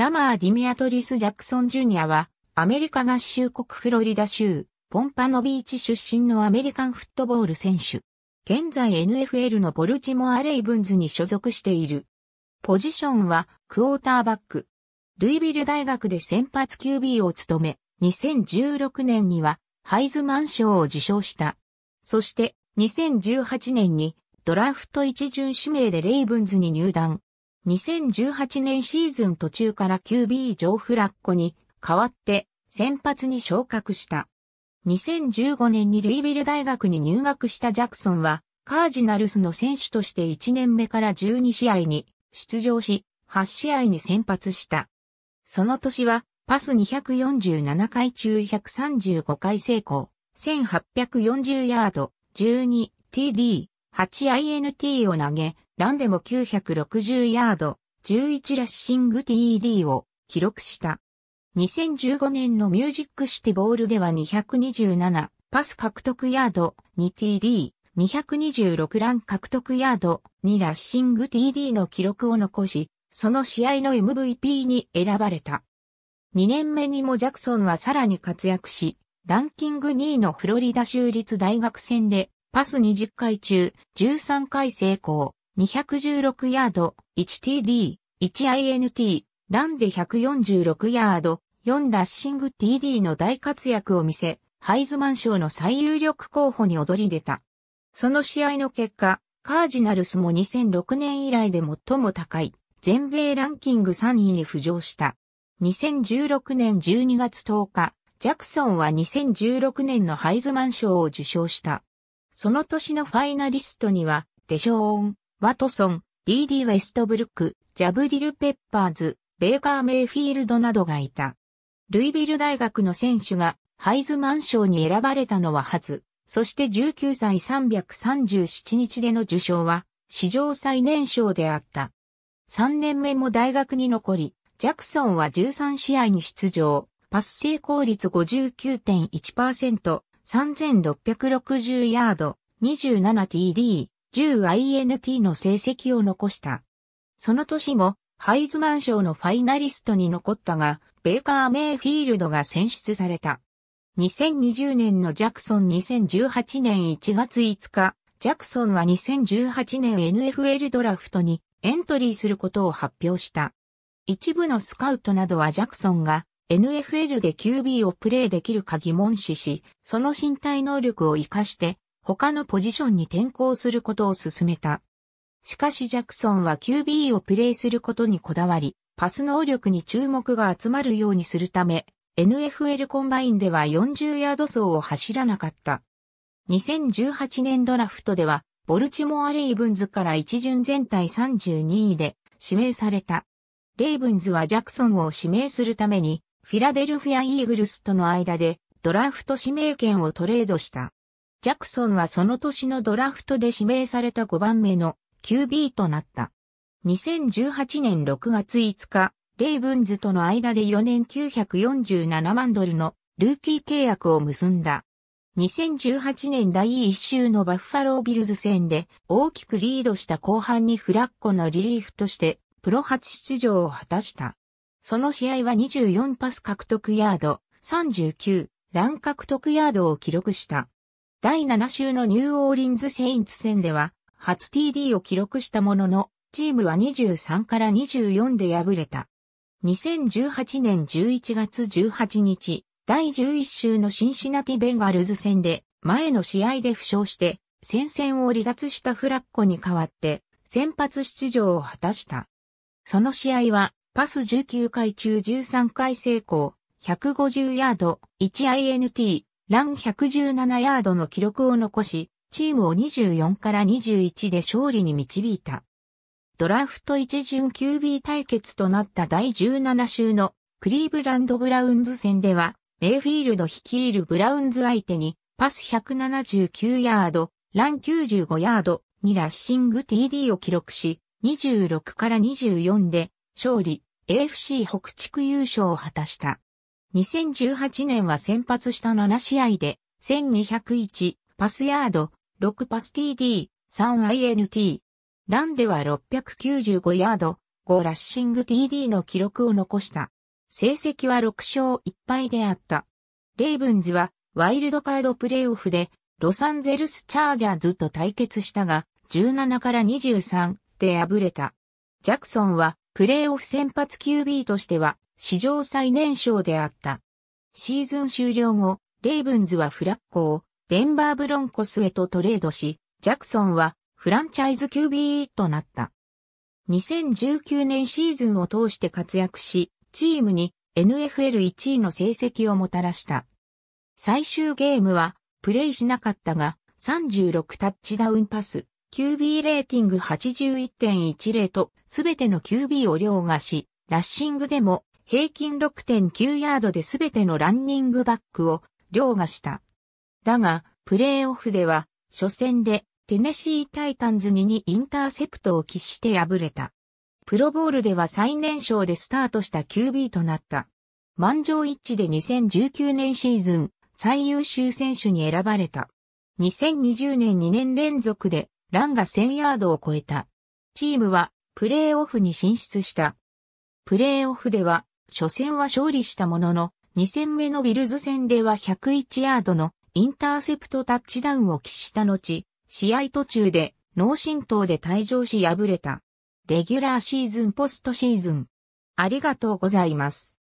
ラマー・ディミアトリス・ジャクソン・ジュニアは、アメリカ合衆国フロリダ州、ポンパノビーチ出身のアメリカンフットボール選手。現在 NFL のボルチモア・レイブンズに所属している。ポジションは、クォーターバック。ルイビル大学で先発 QB を務め、2016年には、ハイズマン賞を受賞した。そして、2018年に、ドラフト一巡指名でレイブンズに入団。2018年シーズン途中から QB ジョー・フラッコに代わって先発に昇格した。2015年にルイビル大学に入学したジャクソンはカージナルスの選手として1年目から12試合に出場し8試合に先発した。その年はパス247回中135回成功、1840ヤード、12TD、8INT を投げ、ランでも960ヤード、11ラッシング TD を記録した。2015年のミュージックシティボールでは227パス獲得ヤード 2TD、226ラン獲得ヤード2ラッシング TD の記録を残し、その試合の MVP に選ばれた。2年目にもジャクソンはさらに活躍し、ランキング2位のフロリダ州立大学戦でパス20回中13回成功、216ヤード、1TD、1INT、ランで146ヤード、4ラッシング TD の大活躍を見せ、ハイズマン賞の最有力候補に躍り出た。その試合の結果、カージナルスも2006年以来で最も高い、全米ランキング3位に浮上した。2016年12月10日、ジャクソンは2016年のハイズマン賞を受賞した。その年のファイナリストには、デショーン、ワトソン、DD ウェストブルック、ジャブリル・ペッパーズ、ベーカー・メイフィールドなどがいた。ルイビル大学の選手がハイズマン賞に選ばれたのは初、そして19歳337日での受賞は史上最年少であった。3年目も大学に残り、ジャクソンは13試合に出場、パス成功率59.1%、3660ヤード、27TD、10INT の成績を残した。その年も、ハイズマン賞のファイナリストに残ったが、ベーカー・メイフィールドが選出された。2020年のジャクソン2018年1月5日、ジャクソンは2018年 NFL ドラフトにエントリーすることを発表した。一部のスカウトなどはジャクソンが NFL で QB をプレーできるか疑問視し、その身体能力を活かして他のポジションに転向することを勧めた。しかしジャクソンは QB をプレイすることにこだわり、パス能力に注目が集まるようにするため、NFL コンバインでは40ヤード走を走らなかった。2018年ドラフトでは、ボルチモア・レイブンズから一巡全体32位で指名された。レイブンズはジャクソンを指名するために、フィラデルフィア・イーグルスとの間でドラフト指名権をトレードした。ジャクソンはその年のドラフトで指名された5番目の QB となった。2018年6月5日、レイブンズとの間で4年947万ドルのルーキー契約を結んだ。2018年第1週のバッファロービルズ戦で大きくリードした後半にフラッコのリリーフとしてプロ初出場を果たした。その試合は24パス獲得ヤード、39、ラン獲得ヤードを記録した。第7週のニューオーリンズ・セインツ戦では、初 TD を記録したものの、チームは23から24で敗れた。2018年11月18日、第11週のシンシナティ・ベンガルズ戦で、前の試合で負傷して、戦線を離脱したフラッコに代わって、先発出場を果たした。その試合は、パス19回中13回成功、150ヤード、1INT、ラン117ヤードの記録を残し、チームを24から21で勝利に導いた。ドラフト一巡 QB 対決となった第17週のクリーブランド・ブラウンズ戦では、メイフィールド率いるブラウンズ相手に、パス179ヤード、ラン95ヤード、にラッシング TD を記録し、26から24で、勝利、AFC 北地区優勝を果たした。2018年は先発した7試合で、1201パスヤード、6パス TD、3INT。ランでは695ヤード、5ラッシング TD の記録を残した。成績は6勝1敗であった。レイブンズはワイルドカードプレイオフでロサンゼルスチャージャーズと対決したが17から23で敗れた。ジャクソンはプレイオフ先発 QB としては史上最年少であった。シーズン終了後、レイブンズはフラッコをデンバーブロンコスへとトレードし、ジャクソンはフランチャイズ QB となった。2019年シーズンを通して活躍し、チームに NFL1 位の成績をもたらした。最終ゲームはプレイしなかったが、36タッチダウンパス、QB レーティング81.10と、すべての QB を凌駕し、ラッシングでも平均6.9ヤードで全てのランニングバックを凌駕した。だが、プレーオフでは、初戦でテネシータイタンズにインターセプトを喫して敗れた。プロボールでは最年少でスタートした QB となった。満場一致で2019年シーズン最優秀選手に選ばれた。2020年2年連続でランが1000ヤードを超えた。チームはプレーオフに進出した。プレーオフでは初戦は勝利したものの、2戦目のビルズ戦では101ヤードのインターセプトタッチダウンを喫した後、試合途中で脳震盪で退場し敗れた。レギュラーシーズンポストシーズン。ありがとうございます。